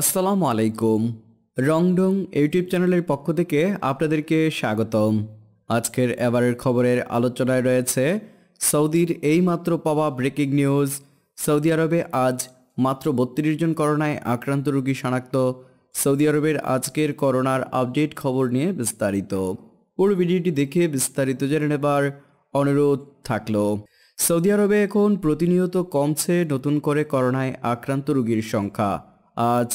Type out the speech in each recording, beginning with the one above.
আসসালামু আলাইকুম রংডং ইউটিউব চ্যানেলের পক্ষ থেকে আপনাদেরকে স্বাগতম আজকের এবারের খবরের আলোচনায় রয়েছে সৌদির এই মাত্র পাওয়া ব্রেকিং নিউজ সৌদি আরবে আজ মাত্র বত্রিশ জন করোনায় আক্রান্ত রোগী শনাক্ত সৌদি আরবের আজকের করোনার আপডেট খবর নিয়ে বিস্তারিত পুরো ভিডিওটি দেখে বিস্তারিত জেনে নেবার অনুরোধ থাকল সৌদি আরবে এখন প্রতিনিয়ত কমছে নতুন করে করোনায় আক্রান্ত রোগীর সংখ্যা আজ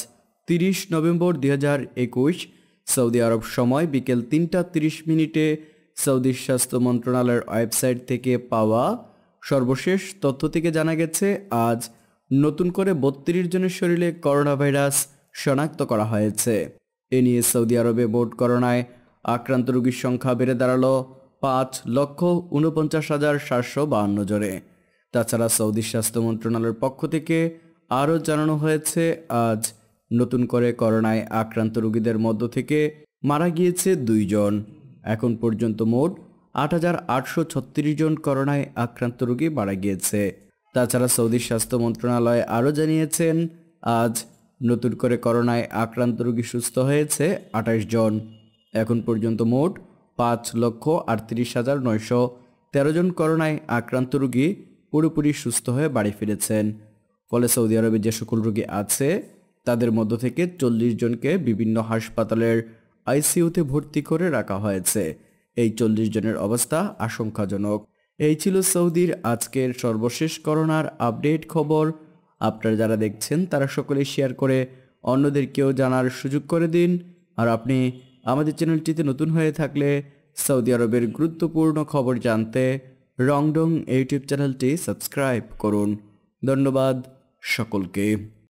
তিরিশ নভেম্বর দুই সৌদি আরব সময় বিকেল তিনটা তিরিশ মিনিটে সৌদি স্বাস্থ্য মন্ত্রণালয়ের ওয়েবসাইট থেকে পাওয়া সর্বশেষ তথ্য থেকে জানা গেছে আজ নতুন করে বত্রিশ জনের শরীরে করোনা ভাইরাস শনাক্ত করা হয়েছে এ নিয়ে সৌদি আরবে বোর্ড করোনায় আক্রান্ত রোগীর সংখ্যা বেড়ে দাঁড়ালো পাঁচ লক্ষ ঊনপঞ্চাশ হাজার সাতশো বাহান্ন জনে তাছাড়া সৌদি স্বাস্থ্য মন্ত্রণালয়ের পক্ষ থেকে আরও জানানো হয়েছে আজ নতুন করে করোনায় আক্রান্ত রোগীদের মধ্য থেকে মারা গিয়েছে দুইজন এখন পর্যন্ত মোট আট হাজার আটশো ছত্রিশ জন করোনায় আক্রান্ত রোগী মারা গিয়েছে তাছাড়া সৌদি স্বাস্থ্য মন্ত্রণালয় আরও জানিয়েছেন আজ নতুন করে করোনায় আক্রান্ত রোগী সুস্থ হয়েছে আঠাশ জন এখন পর্যন্ত মোট পাঁচ লক্ষ আটত্রিশ হাজার নয়শো তেরো জন করোনায় আক্রান্ত রোগী পুরোপুরি সুস্থ হয়ে বাড়ি ফিরেছেন ফলে সৌদি আরবে যে সকল রোগী আছে তাদের মধ্য থেকে চল্লিশ জনকে বিভিন্ন হাসপাতালের আইসিইউতে ভর্তি করে রাখা হয়েছে এই চল্লিশ জনের অবস্থা আশঙ্কাজনক এই ছিল সৌদির আজকের সর্বশেষ করোনার আপডেট খবর আপনারা যারা দেখছেন তারা সকলে শেয়ার করে অন্যদেরকেও জানার সুযোগ করে দিন আর আপনি আমাদের চ্যানেলটিতে নতুন হয়ে থাকলে সৌদি আরবের গুরুত্বপূর্ণ খবর জানতে রংডং ইউটিউব চ্যানেলটি সাবস্ক্রাইব করুন ধন্যবাদ সকলকে